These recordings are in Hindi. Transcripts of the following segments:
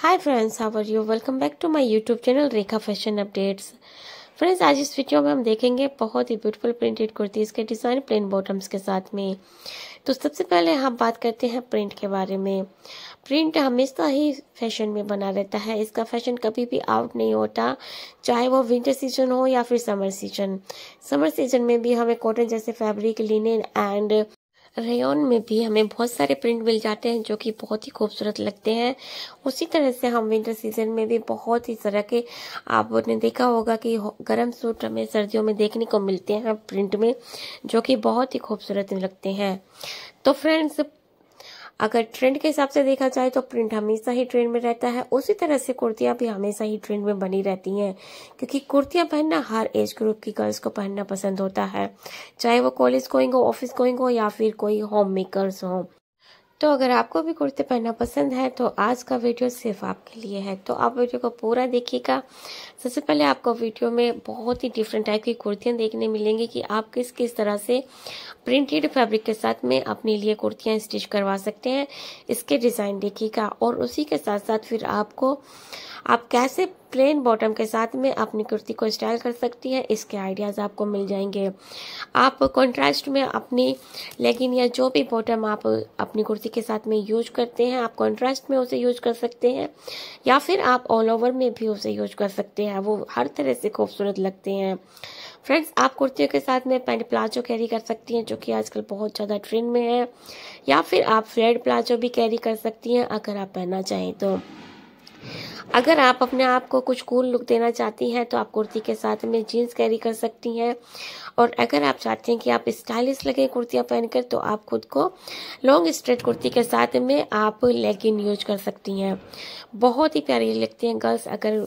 hi friends how are you welcome back to my YouTube channel Rekha fashion updates friends आज इस वीडियो में हम देखेंगे बहुत ही ब्यूटीफुल प्रिंटेड कुर्तीज़ के डिज़ाइन प्लेन बॉटम्स के साथ में तो सबसे पहले हम बात करते हैं प्रिंट के बारे में प्रिंट हमेशा ही फैशन में बना रहता है इसका फैशन कभी भी आउट नहीं होता चाहे वो विंटर सीजन हो या फिर समर सीजन समर सीजन में भी हमें कॉटन जैसे फैब्रिक लिनन एंड रेयन में भी हमें बहुत सारे प्रिंट मिल जाते हैं जो कि बहुत ही खूबसूरत लगते हैं उसी तरह से हम विंटर सीजन में भी बहुत ही तरह के आपने देखा होगा कि गर्म सूट हमें सर्दियों में देखने को मिलते हैं प्रिंट में जो कि बहुत ही खूबसूरत लगते हैं तो फ्रेंड्स अगर ट्रेंड के हिसाब से देखा जाए तो प्रिंट हमेशा ही ट्रेंड में रहता है उसी तरह से कुर्तियां भी हमेशा ही ट्रेंड में बनी रहती हैं क्योंकि कुर्तियां पहनना हर एज ग्रुप की गर्ल्स को पहनना पसंद होता है चाहे वो कॉलेज गोइंग हो ऑफिस गोइंग हो या फिर कोई होम मेकर्स हो तो अगर आपको भी कुर्ते पहनना पसंद है तो आज का वीडियो सिर्फ आपके लिए है तो आप वीडियो को पूरा देखिएगा सबसे पहले आपको वीडियो में बहुत ही डिफरेंट टाइप की कुर्तियाँ देखने मिलेंगी कि आप किस किस तरह से प्रिंटेड फैब्रिक के साथ में अपने लिए कुर्तियाँ स्टिच करवा सकते हैं इसके डिज़ाइन देखिएगा और उसी के साथ साथ फिर आपको आप कैसे प्लेन बॉटम के साथ में अपनी कुर्ती को स्टाइल कर सकती हैं इसके आइडियाज़ आपको मिल जाएंगे आप कॉन्ट्रास्ट में अपनी लेगिन या जो भी बॉटम आप अपनी कुर्ती के साथ में यूज करते हैं आप कॉन्ट्रास्ट में उसे यूज कर सकते हैं या फिर आप ऑल ओवर में भी उसे यूज कर सकते हैं वो हर तरह से खूबसूरत लगते हैं फ्रेंड्स आप कुर्तियों के साथ में पैंट प्लाजो कैरी कर सकती हैं जो कि आजकल बहुत ज़्यादा ट्रेंड में है या फिर आप फ्लेड प्लाजो भी कैरी कर सकती हैं अगर आप पहनना चाहें तो अगर आप अपने आप को कुछ कूल लुक देना चाहती हैं तो आप कुर्ती के साथ में जीन्स कैरी कर सकती हैं और अगर आप चाहती हैं कि आप स्टाइलिश लगे कुर्तियाँ पहनकर तो आप खुद को लॉन्ग स्ट्रेट कुर्ती के साथ में आप लेगिन यूज कर सकती हैं बहुत ही प्यारी लगती हैं गर्ल्स अगर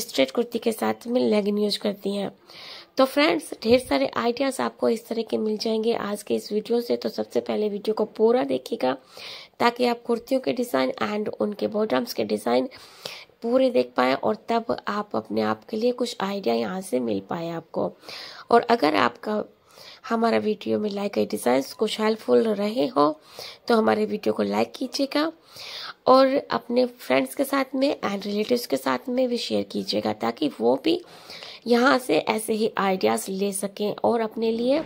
स्ट्रेट कुर्ती के साथ में लेगिन यूज करती हैं तो फ्रेंड्स ढेर सारे आइडियाज़ आपको इस तरह के मिल जाएंगे आज के इस वीडियो से तो सबसे पहले वीडियो को पूरा देखिएगा ताकि आप कुर्तियों के डिज़ाइन एंड उनके बॉटम्स के डिज़ाइन पूरे देख पाएँ और तब आप अपने आप के लिए कुछ आइडिया यहाँ से मिल पाए आपको और अगर आपका हमारा वीडियो में लाइक आई डिज़ाइन कुछ हेल्पफुल रहे हो तो हमारे वीडियो को लाइक कीजिएगा और अपने फ्रेंड्स के साथ में एंड रिलेटिव्स के साथ में भी शेयर कीजिएगा ताकि वो भी यहाँ से ऐसे ही आइडियाज़ ले सकें और अपने लिए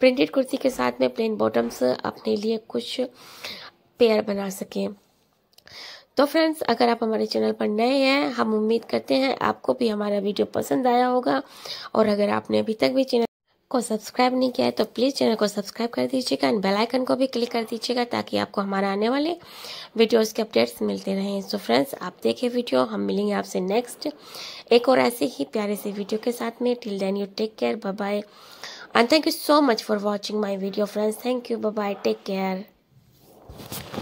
प्रिंटेड कुर्ती के साथ में प्लेन बॉटम्स अपने लिए कुछ पेयर बना सकें तो फ्रेंड्स अगर आप हमारे चैनल पर नए हैं हम उम्मीद करते हैं आपको भी हमारा वीडियो पसंद आया होगा और अगर आपने अभी तक भी चैनल को सब्सक्राइब नहीं किया है तो प्लीज़ चैनल को सब्सक्राइब कर दीजिएगा एंड बेल आइकन को भी क्लिक कर दीजिएगा ताकि आपको हमारा आने वाले वीडियोस के अपडेट्स मिलते रहें सो फ्रेंड्स आप देखें वीडियो हम मिलेंगे आपसे नेक्स्ट एक और ऐसे ही प्यारे से वीडियो के साथ में till then you take care bye and thank you so much for watching my video friends thank you bye take care